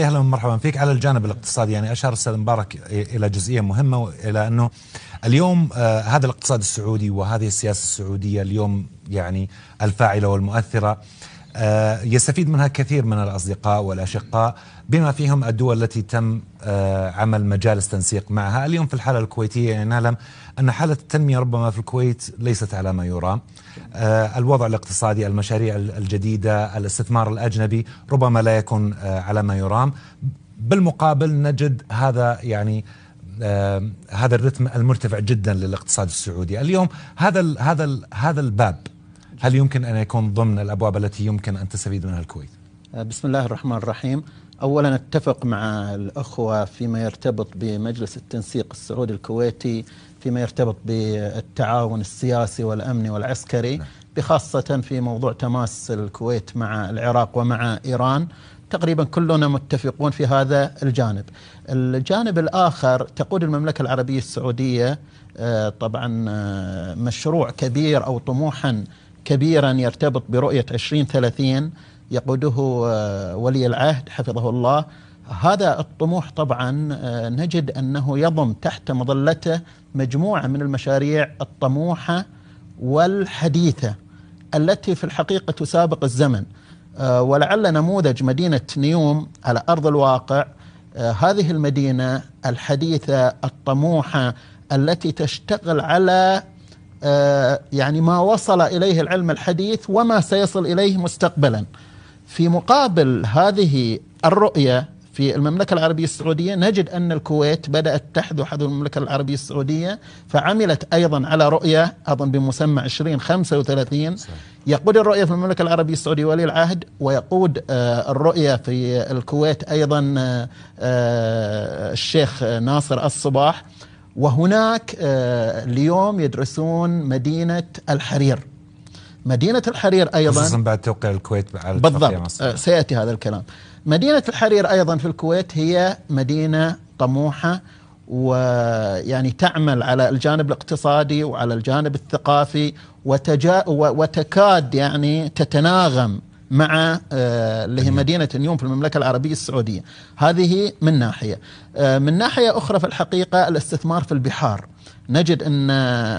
إيه، اهلا ومرحبا فيك على الجانب الاقتصادي يعني اشار استاذ مبارك الى جزئيه مهمه الى انه اليوم آه هذا الاقتصاد السعودي وهذه السياسه السعوديه اليوم يعني الفاعله والمؤثره آه، يستفيد منها كثير من الأصدقاء والأشقاء بما فيهم الدول التي تم آه، عمل مجالس تنسيق معها اليوم في الحالة الكويتية يعني نعلم أن حالة التنمية ربما في الكويت ليست على ما يرام آه، الوضع الاقتصادي المشاريع الجديدة الاستثمار الأجنبي ربما لا يكون على ما يرام بالمقابل نجد هذا يعني هذا الرتم المرتفع جدا للاقتصاد السعودي اليوم هذا الـ هذا الـ هذا الباب هل يمكن أن يكون ضمن الأبواب التي يمكن أن تستفيد منها الكويت؟ آه، بسم الله الرحمن الرحيم أولا أتفق مع الأخوة فيما يرتبط بمجلس التنسيق السعودي الكويتي فيما يرتبط بالتعاون السياسي والأمني والعسكري نعم. بخاصة في موضوع تماس الكويت مع العراق ومع إيران تقريبا كلنا متفقون في هذا الجانب الجانب الآخر تقود المملكة العربية السعودية آه، طبعا آه، مشروع كبير أو طموحا كبيرا يرتبط برؤية 2030 يقوده آه، ولي العهد حفظه الله هذا الطموح طبعا آه، نجد أنه يضم تحت مظلته مجموعة من المشاريع الطموحة والحديثة التي في الحقيقة تسابق الزمن آه، ولعل نموذج مدينة نيوم على أرض الواقع هذه المدينة الحديثة الطموحة التي تشتغل على آه، يعني ما وصل إليه العلم الحديث وما سيصل إليه مستقبلا في مقابل هذه الرؤية في المملكة العربية السعودية نجد أن الكويت بدأت تحذو حذو المملكة العربية السعودية فعملت أيضا على رؤية أظن بمسمى 2035 يقود الرؤية في المملكة العربية السعودية ولي العهد ويقود آه، الرؤية في الكويت أيضا آه، الشيخ ناصر الصباح وهناك آه، اليوم يدرسون مدينة الحرير مدينة الحرير أيضا خصوصا بعد توقيع الكويت على بالضبط آه، سيأتي هذا الكلام مدينة الحرير أيضا في الكويت هي مدينة طموحة ويعني تعمل على الجانب الاقتصادي وعلى الجانب الثقافي وتجا وتكاد يعني تتناغم مع آه، اللي هي مدينة نيوم في المملكة العربية السعودية هذه من ناحية آه، من ناحية أخرى في الحقيقة الاستثمار في البحار نجد أن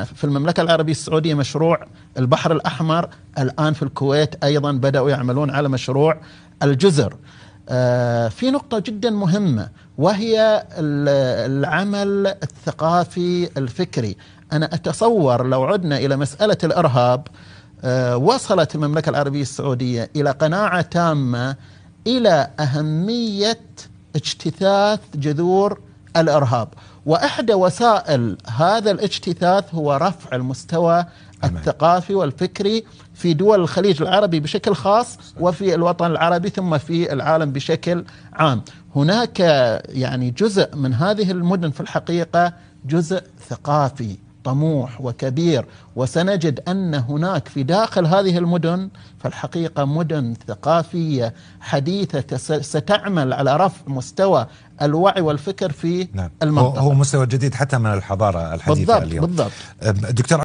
في المملكة العربية السعودية مشروع البحر الأحمر الآن في الكويت أيضا بدأوا يعملون على مشروع الجزر آه، في نقطة جدا مهمة وهي العمل الثقافي الفكري أنا أتصور لو عدنا إلى مسألة الإرهاب آه، وصلت المملكة العربية السعودية إلى قناعة تامة إلى أهمية اجتثاث جذور الإرهاب وإحدى وسائل هذا الاجتثاث هو رفع المستوى الثقافي والفكري في دول الخليج العربي بشكل خاص وفي الوطن العربي ثم في العالم بشكل عام هناك يعني جزء من هذه المدن في الحقيقة جزء ثقافي طموح وكبير وسنجد ان هناك في داخل هذه المدن فالحقيقه مدن ثقافيه حديثه ستعمل على رفع مستوى الوعي والفكر في نعم. المنطقه هو مستوى جديد حتى من الحضاره الحديثه بالضبط اليوم بالضبط دكتور